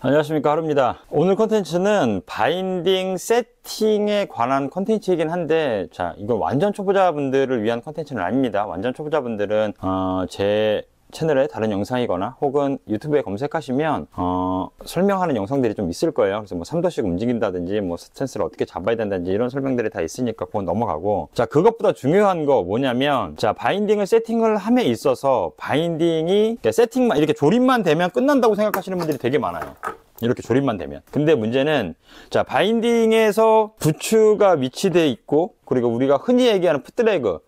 안녕하십니까 하루입니다 오늘 컨텐츠는 바인딩 세팅에 관한 컨텐츠이긴 한데 자 이건 완전 초보자분들을 위한 컨텐츠는 아닙니다 완전 초보자분들은 어, 제 채널의 다른 영상이거나 혹은 유튜브에 검색하시면 어, 설명하는 영상들이 좀 있을 거예요 그래서 뭐 3도씩 움직인다든지 뭐 스탠스를 어떻게 잡아야 된다든지 이런 설명들이 다 있으니까 그건 넘어가고 자 그것보다 중요한 거 뭐냐면 자 바인딩을 세팅을 함에 있어서 바인딩이 그러니까 세팅만 이렇게 조립만 되면 끝난다고 생각하시는 분들이 되게 많아요 이렇게 조립만 되면 근데 문제는 자 바인딩에서 부츠가 위치돼 있고 그리고 우리가 흔히 얘기하는 풋드래그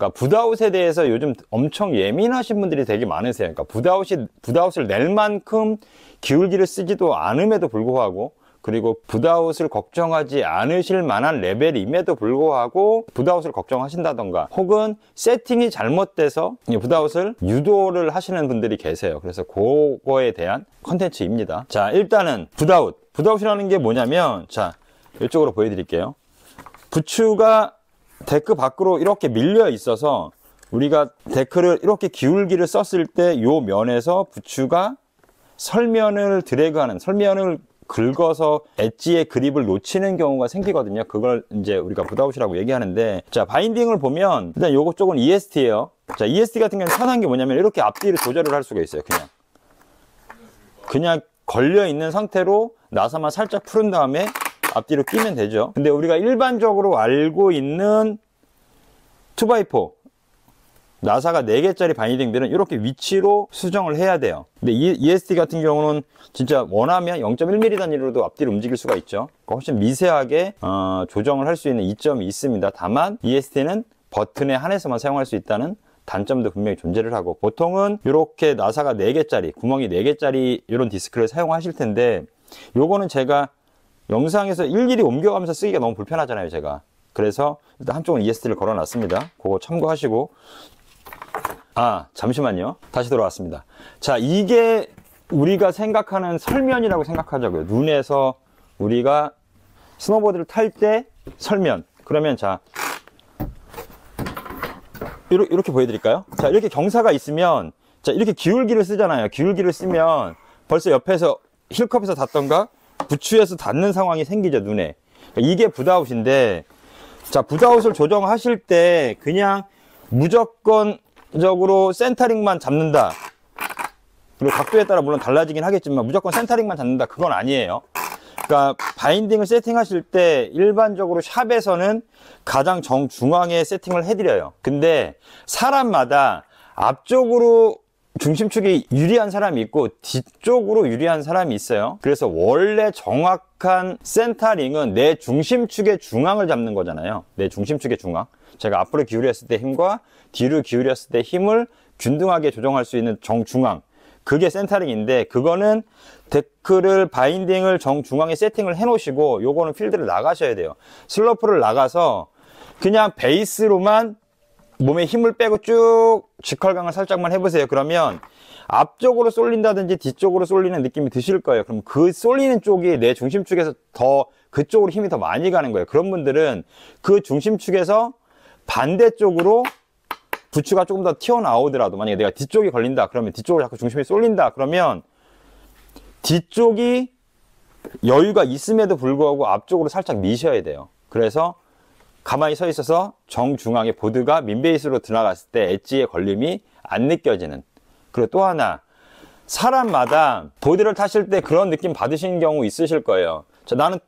그러니까 붓아웃에 대해서 요즘 엄청 예민하신 분들이 되게 많으세요. 그러니까 붓아웃이 붓아웃을 낼 만큼 기울기를 쓰지도 않음에도 불구하고 그리고 부다웃을 걱정하지 않으실 만한 레벨임에도 불구하고 부다웃을 걱정하신다던가 혹은 세팅이 잘못돼서 부다웃을 유도를 하시는 분들이 계세요 그래서 그거에 대한 컨텐츠입니다 자 일단은 부다웃부다웃이라는게 뭐냐면 자 이쪽으로 보여드릴게요 부추가 데크 밖으로 이렇게 밀려 있어서 우리가 데크를 이렇게 기울기를 썼을 때 이 면에서 부츠가 설면을 드래그하는 설면을 긁어서 엣지의 그립을 놓치는 경우가 생기거든요 그걸 이제 우리가 부아웃이라고 얘기하는데 자 바인딩을 보면 일단 요거 쪽은 EST예요 자 EST 같은 경우는 편한 게 뭐냐면 이렇게 앞뒤를 조절을 할 수가 있어요 그냥 그냥 걸려 있는 상태로 나사만 살짝 푸른 다음에 앞뒤로 끼면 되죠 근데 우리가 일반적으로 알고 있는 2x4 나사가 4개짜리 바이딩들은 이렇게 위치로 수정을 해야 돼요 근데 ESD 같은 경우는 진짜 원하면 0.1mm 단위로도 앞뒤로 움직일 수가 있죠 훨씬 미세하게 어, 조정을 할 수 있는 이점이 있습니다 다만 ESD는 버튼에 한해서만 사용할 수 있다는 단점도 분명히 존재를 하고 보통은 이렇게 나사가 4개짜리 구멍이 4개짜리 이런 디스크를 사용하실 텐데 요거는 제가 영상에서 일일이 옮겨가면서 쓰기가 너무 불편하잖아요 제가 그래서 일단 한쪽은 ESD를 걸어놨습니다 그거 참고하시고 아 잠시만요 다시 돌아왔습니다 자 이게 우리가 생각하는 설면이라고 생각하자고요 눈에서 우리가 스노보드를 탈 때 설면 그러면 자 이렇게, 이렇게 보여드릴까요? 자 이렇게 경사가 있으면 자 이렇게 기울기를 쓰잖아요 기울기를 쓰면 벌써 옆에서 힐컵에서 닿던가 부추에서 닿는 상황이 생기죠 눈에 그러니까 이게 부아웃인데자부아웃을 조정하실 때 그냥 무조건적으로 센터링만 잡는다 그리고 각도에 따라 물론 달라지긴 하겠지만 무조건 센터링만 잡는다 그건 아니에요 그러니까 바인딩을 세팅하실 때 일반적으로 샵에서는 가장 정중앙에 세팅을 해드려요 근데 사람마다 앞쪽으로 중심축이 유리한 사람이 있고 뒤쪽으로 유리한 사람이 있어요 그래서 원래 정확한 센터링은 내 중심축의 중앙을 잡는 거잖아요 내 중심축의 중앙 제가 앞으로 기울였을 때 힘과 뒤로 기울였을 때 힘을 균등하게 조정할 수 있는 정중앙 그게 센터링인데 그거는 데크를 바인딩을 정중앙에 세팅을 해 놓으시고 요거는 필드를 나가셔야 돼요 슬러프를 나가서 그냥 베이스로만 몸에 힘을 빼고 쭉 직활강을 살짝만 해보세요. 그러면 앞쪽으로 쏠린다든지 뒤쪽으로 쏠리는 느낌이 드실 거예요. 그럼 그 쏠리는 쪽이 내 중심축에서 더 그쪽으로 힘이 더 많이 가는 거예요. 그런 분들은 그 중심축에서 반대쪽으로 부추가 조금 더 튀어나오더라도 만약에 내가 뒤쪽이 걸린다 그러면 뒤쪽으로 자꾸 중심이 쏠린다 그러면 뒤쪽이 여유가 있음에도 불구하고 앞쪽으로 살짝 미셔야 돼요. 그래서 가만히 서 있어서 정중앙에 보드가 민베이스로 들어갔을 때 엣지의 걸림이 안 느껴지는 그리고 또 하나 사람마다 보드를 타실 때 그런 느낌 받으신 경우 있으실 거예요 자, 나는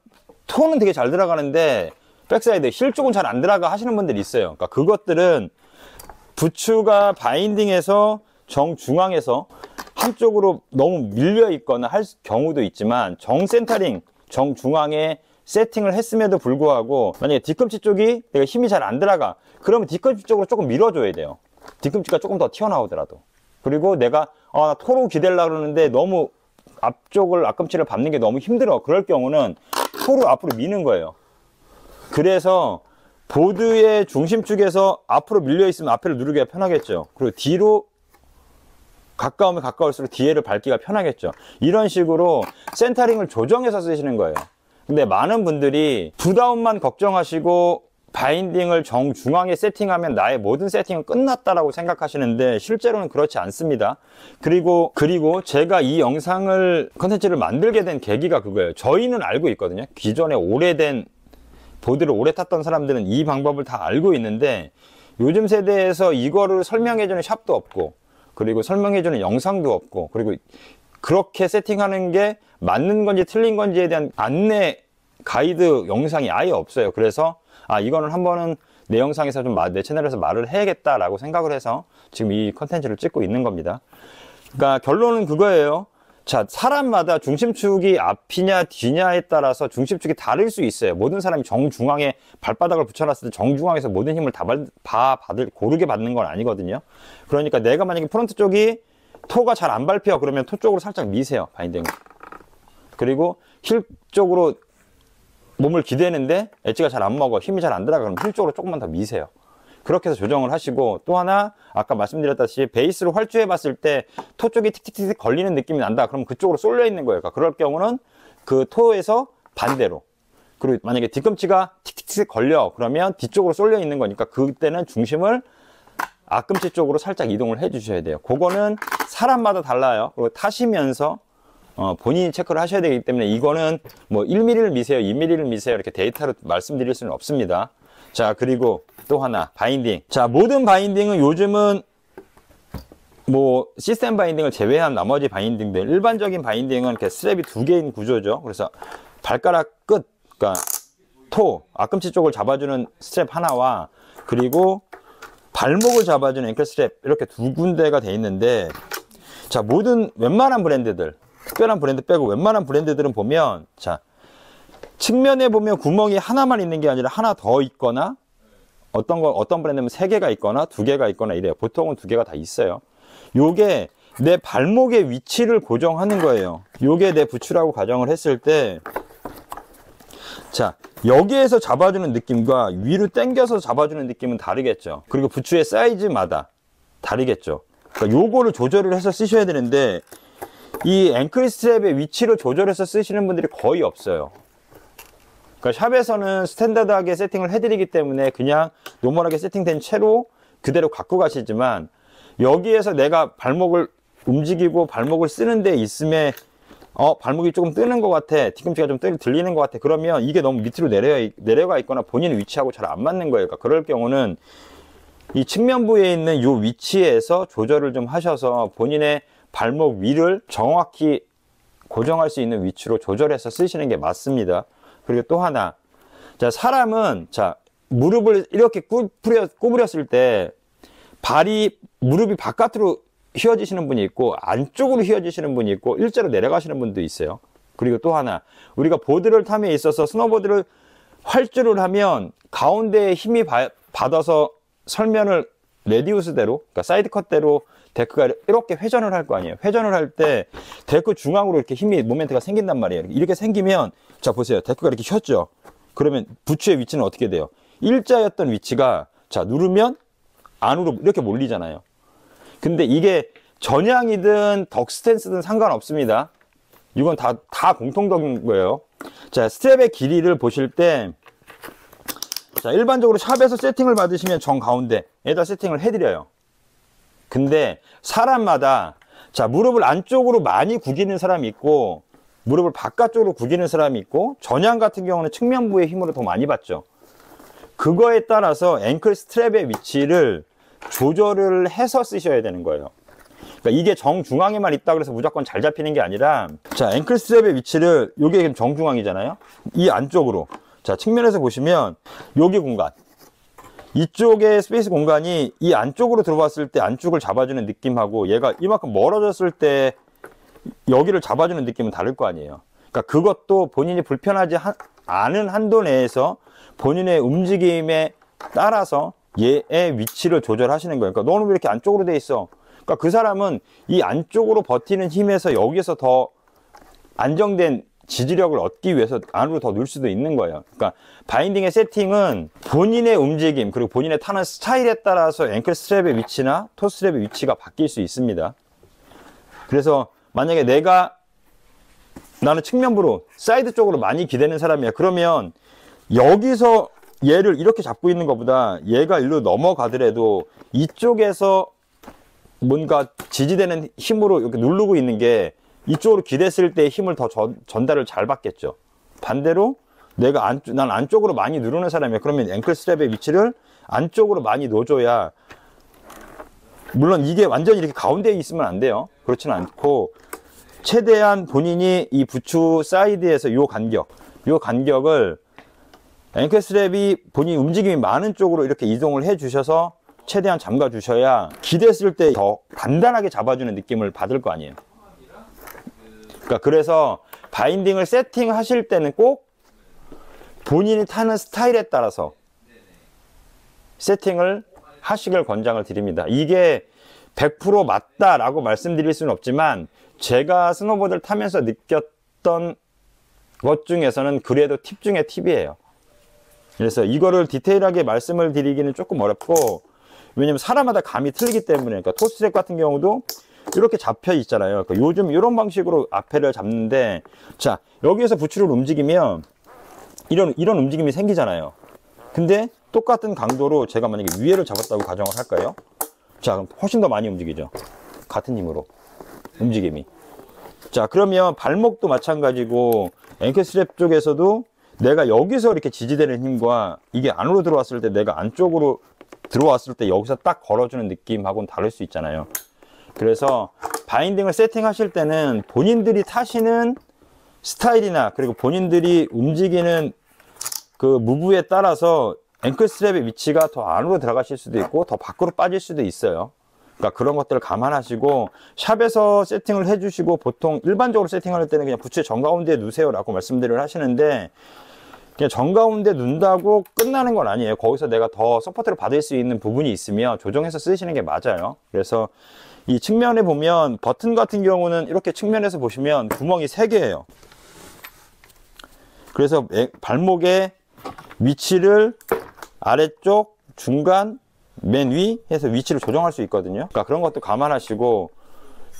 톤은 되게 잘 들어가는데 백사이드 힐 쪽은 잘 안 들어가 하시는 분들 이 있어요 그러니까 그것들은 부츠가 바인딩에서 정중앙에서 한쪽으로 너무 밀려 있거나 할 경우도 있지만 정센터링 정중앙에 세팅을 했음에도 불구하고 만약에 뒤꿈치 쪽이 내가 힘이 잘 안 들어가 그러면 뒤꿈치 쪽으로 조금 밀어줘야 돼요 뒤꿈치가 조금 더 튀어나오더라도 그리고 내가 아, 나 토로 기대려 그러는데 너무 앞쪽을 앞꿈치를 밟는 게 너무 힘들어 그럴 경우는 토로 앞으로 미는 거예요 그래서 보드의 중심 쪽에서 앞으로 밀려 있으면 앞에를 누르기가 편하겠죠 그리고 뒤로 가까우면 가까울수록 뒤에를 밟기가 편하겠죠 이런 식으로 센터링을 조정해서 쓰시는 거예요 근데 많은 분들이 부다운만 걱정하시고 바인딩을 정중앙에 세팅하면 나의 모든 세팅은 끝났다라고 생각하시는데 실제로는 그렇지 않습니다. 그리고 그리고 제가 이 영상을 컨텐츠를 만들게 된 계기가 그거예요. 저희는 알고 있거든요. 기존에 오래된 보드를 오래 탔던 사람들은 이 방법을 다 알고 있는데 요즘 세대에서 이거를 설명해주는 샵도 없고 그리고 설명해주는 영상도 없고 그리고 그렇게 세팅하는 게 맞는 건지 틀린 건지에 대한 안내 가이드 영상이 아예 없어요. 그래서 아 이거는 한번은 내 영상에서 좀내 채널에서 말을 해야겠다라고 생각을 해서 지금 이 컨텐츠를 찍고 있는 겁니다. 그러니까 결론은 그거예요. 자, 사람마다 중심축이 앞이냐 뒤냐에 따라서 중심축이 다를 수 있어요. 모든 사람이 정중앙에 발바닥을 붙여놨을 때 정중앙에서 모든 힘을 다 받, 받을 고르게 받는 건 아니거든요. 그러니까 내가 만약에 프론트 쪽이 토가 잘 안 밟혀 그러면 토 쪽으로 살짝 미세요 바인딩 그리고 힐 쪽으로 몸을 기대는데 엣지가 잘 안 먹어 힘이 잘 안 들어가 그럼 힐 쪽으로 조금만 더 미세요 그렇게 해서 조정을 하시고 또 하나 아까 말씀드렸다시피 베이스를 활주해 봤을 때 토 쪽이 틱틱틱 걸리는 느낌이 난다 그러면 그쪽으로 쏠려 있는 거예요 그 그럴 경우는 그 토에서 반대로 그리고 만약에 뒤꿈치가 틱틱틱 걸려 그러면 뒤쪽으로 쏠려 있는 거니까 그때는 중심을 앞꿈치 쪽으로 살짝 이동을 해 주셔야 돼요 그거는 사람마다 달라요 그리고 타시면서 어, 본인이 체크를 하셔야 되기 때문에 이거는 뭐 1mm를 미세요 2mm를 미세요 이렇게 데이터로 말씀드릴 수는 없습니다 자 그리고 또 하나 바인딩 자 모든 바인딩은 요즘은 뭐 시스템 바인딩을 제외한 나머지 바인딩들 일반적인 바인딩은 이렇게 스랩이 두 개인 구조죠 그래서 발가락 끝 그러니까 토 앞꿈치 쪽을 잡아주는 스트랩 하나와 그리고 발목을 잡아주는 앵클 스트랩 이렇게 두 군데가 돼 있는데 자 모든 웬만한 브랜드들 특별한 브랜드 빼고 웬만한 브랜드들은 보면 자 측면에 보면 구멍이 하나만 있는 게 아니라 하나 더 있거나 어떤 거 어떤 브랜드면 세 개가 있거나 두 개가 있거나 이래요. 보통은 두 개가 다 있어요. 요게 내 발목의 위치를 고정하는 거예요. 요게 내 부츠라고 가정을 했을 때 자, 여기에서 잡아주는 느낌과 위로 당겨서 잡아주는 느낌은 다르겠죠 그리고 부츠의 사이즈마다 다르겠죠 그러니까 요거를 조절을 해서 쓰셔야 되는데 이 앵클 스트랩의 위치를 조절해서 쓰시는 분들이 거의 없어요 그러니까 샵에서는 스탠다드하게 세팅을 해드리기 때문에 그냥 노멀하게 세팅된 채로 그대로 갖고 가시지만 여기에서 내가 발목을 움직이고 발목을 쓰는 데 있음에 어 발목이 조금 뜨는 것 같아 뒤꿈치가 좀 뜨, 들리는 것 같아 그러면 이게 너무 밑으로 내려, 내려가 있거나 본인 위치하고 잘 안 맞는 거예요 그러니까 그럴 경우는 이 측면 부에 있는 이 위치에서 조절을 좀 하셔서 본인의 발목 위를 정확히 고정할 수 있는 위치로 조절해서 쓰시는 게 맞습니다 그리고 또 하나 자 사람은 자 무릎을 이렇게 꾸부렸을때 발이 무릎이 바깥으로 휘어지시는 분이 있고 안쪽으로 휘어지시는 분이 있고 일자로 내려가시는 분도 있어요. 그리고 또 하나 우리가 보드를 타에 있어서 스노보드를 활주를 하면 가운데에 힘이 바, 받아서 설면을 레디우스대로 그러니까 사이드컷대로 데크가 이렇게 회전을 할 거 아니에요 회전을 할 때 데크 중앙으로 이렇게 힘이 모멘트가 생긴단 말이에요 이렇게 생기면 자 보세요 데크가 이렇게 휘었죠 그러면 부츠의 위치는 어떻게 돼요 일자였던 위치가 자 누르면 안으로 이렇게 몰리잖아요 근데 이게 전향이든 덕스텐스든 상관없습니다. 이건 다, 다 공통적인 거예요. 자, 스텝의 길이를 보실 때, 자, 일반적으로 샵에서 세팅을 받으시면 정 가운데에다 세팅을 해드려요. 근데 사람마다, 자, 무릎을 안쪽으로 많이 구기는 사람이 있고, 무릎을 바깥쪽으로 구기는 사람이 있고, 전향 같은 경우는 측면부의 힘으로 더 많이 받죠. 그거에 따라서 앵클 스트랩의 위치를 조절을 해서 쓰셔야 되는 거예요 그러니까 이게 정중앙에만 있다 그래서 무조건 잘 잡히는 게 아니라 자 앵클 스텝의 위치를 이게 지 정중앙이잖아요 이 안쪽으로 자 측면에서 보시면 여기 공간 이쪽에 스페이스 공간이 이 안쪽으로 들어왔을 때 안쪽을 잡아주는 느낌하고 얘가 이만큼 멀어졌을 때 여기를 잡아주는 느낌은 다를 거 아니에요 그러니까 그것도 본인이 불편하지 않은 한도 내에서 본인의 움직임에 따라서 얘의 위치를 조절하시는 거예요 그러니까 너는 왜 이렇게 안쪽으로 돼 있어 그러니까 그 사람은 이 안쪽으로 버티는 힘에서 여기에서 더 안정된 지지력을 얻기 위해서 안으로 더 넣을 수도 있는 거예요 그러니까 바인딩의 세팅은 본인의 움직임 그리고 본인의 타는 스타일에 따라서 앵클 스트랩의 위치나 토 스트랩의 위치가 바뀔 수 있습니다 그래서 만약에 내가 나는 측면부로 사이드 쪽으로 많이 기대는 사람이야 그러면 여기서 얘를 이렇게 잡고 있는 것보다 얘가 일로 넘어가더라도 이쪽에서 뭔가 지지되는 힘으로 이렇게 누르고 있는 게 이쪽으로 기댔을 때 힘을 더 전, 전달을 잘 받겠죠. 반대로 내가 안, 난 안쪽으로 많이 누르는 사람이야. 그러면 앵클 스트랩의 위치를 안쪽으로 많이 놓어줘야 물론 이게 완전히 이렇게 가운데에 있으면 안 돼요. 그렇지는 않고 최대한 본인이 이 부추 사이드에서 요 간격, 요 간격을 앵크스랩이 본인 움직임이 많은 쪽으로 이렇게 이동을 해 주셔서 최대한 잠가 주셔야 기댔을 때 더 단단하게 잡아주는 느낌을 받을 거 아니에요 그러니까 그래서 바인딩을 세팅하실 때는 꼭 본인이 타는 스타일에 따라서 세팅을 하시길 권장을 드립니다 이게 100% 맞다라고 말씀드릴 수는 없지만 제가 스노보드를 타면서 느꼈던 것 중에서는 그래도 팁 중에 팁이에요 그래서 이거를 디테일하게 말씀을 드리기는 조금 어렵고 왜냐면 사람마다 감이 틀리기 때문에 그러니까 토스렉 같은 경우도 이렇게 잡혀 있잖아요 그러니까 요즘 이런 방식으로 앞에를 잡는데 자 여기에서 부츠를 움직이면 이런 이런 움직임이 생기잖아요 근데 똑같은 강도로 제가 만약에 위에를 잡았다고 가정을 할까요 자 그럼 훨씬 더 많이 움직이죠 같은 힘으로 움직임이 자 그러면 발목도 마찬가지고 앵클 스트랩 쪽에서도 내가 여기서 이렇게 지지되는 힘과 이게 안으로 들어왔을 때 내가 안쪽으로 들어왔을 때 여기서 딱 걸어주는 느낌하고는 다를 수 있잖아요 그래서 바인딩을 세팅하실 때는 본인들이 타시는 스타일이나 그리고 본인들이 움직이는 그 무브에 따라서 앵클 스트랩의 위치가 더 안으로 들어가실 수도 있고 더 밖으로 빠질 수도 있어요 그러니까 그런 것들을 감안하시고 샵에서 세팅을 해주시고 보통 일반적으로 세팅을 할 때는 그냥 부채 정가운데 누세요라고 말씀들을 하시는데 그냥 정가운데 눈다고 끝나는 건 아니에요. 거기서 내가 더 서포트를 받을 수 있는 부분이 있으면 조정해서 쓰시는 게 맞아요. 그래서 이 측면에 보면 버튼 같은 경우는 이렇게 측면에서 보시면 구멍이 3개예요. 그래서 발목의 위치를 아래쪽, 중간, 맨위 해서 위치를 조정할 수 있거든요 그러니까 그런 것도 감안하시고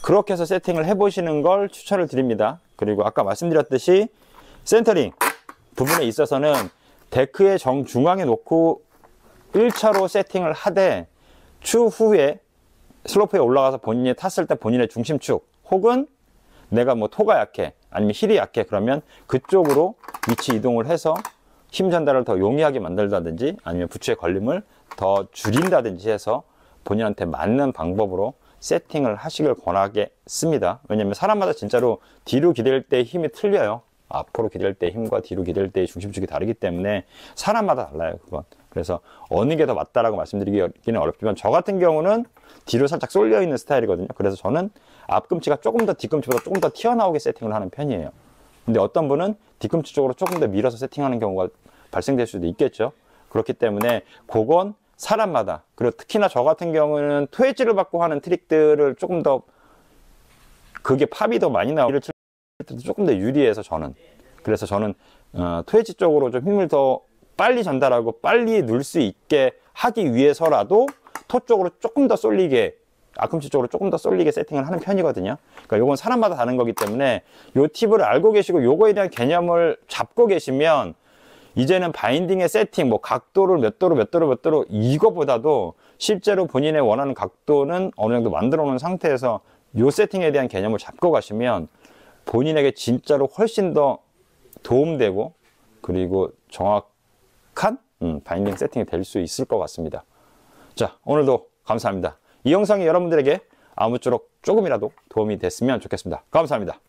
그렇게 해서 세팅을 해 보시는 걸 추천을 드립니다 그리고 아까 말씀드렸듯이 센터링 부분에 있어서는 데크의 정중앙에 놓고 1차로 세팅을 하되 추후에 슬로프에 올라가서 본인이 탔을 때 본인의 중심축 혹은 내가 뭐 토가 약해 아니면 힐이 약해 그러면 그쪽으로 위치 이동을 해서 힘 전달을 더 용이하게 만들다든지 아니면 부츠에 걸림을 더 줄인다든지 해서 본인한테 맞는 방법으로 세팅을 하시길 권하겠습니다. 왜냐면 사람마다 진짜로 뒤로 기댈 때 힘이 틀려요. 앞으로 기댈 때 힘과 뒤로 기댈 때 중심축이 다르기 때문에 사람마다 달라요, 그건. 그래서 어느 게 더 맞다라고 말씀드리기는 어렵지만 저 같은 경우는 뒤로 살짝 쏠려 있는 스타일이거든요. 그래서 저는 앞꿈치가 조금 더 뒤꿈치보다 조금 더 튀어나오게 세팅을 하는 편이에요. 근데 어떤 분은 뒤꿈치 쪽으로 조금 더 밀어서 세팅하는 경우가 발생될 수도 있겠죠. 그렇기 때문에 그건 사람마다 그리고 특히나 저 같은 경우는 퇴지를 받고 하는 트릭들을 조금 더 그게 팝이 더 많이 나오는 트릭들도 조금 더 유리해서 저는 그래서 저는 어, 퇴지 쪽으로 좀 힘을 더 빨리 전달하고 빨리 눌 수 있게 하기 위해서라도 토 쪽으로 조금 더 쏠리게 아꿈치 쪽으로 조금 더 쏠리게 세팅을 하는 편이거든요 그러니까 요건 사람마다 다른 거기 때문에 요 팁을 알고 계시고 요거에 대한 개념을 잡고 계시면 이제는 바인딩의 세팅, 뭐 각도를 몇 도로 몇 도로 몇 도로 이거보다도 실제로 본인의 원하는 각도는 어느 정도 만들어 놓은 상태에서 요 세팅에 대한 개념을 잡고 가시면 본인에게 진짜로 훨씬 더 도움되고 그리고 정확한 음, 바인딩 세팅이 될 수 있을 것 같습니다. 자 오늘도 감사합니다. 이 영상이 여러분들에게 아무쪼록 조금이라도 도움이 됐으면 좋겠습니다. 감사합니다.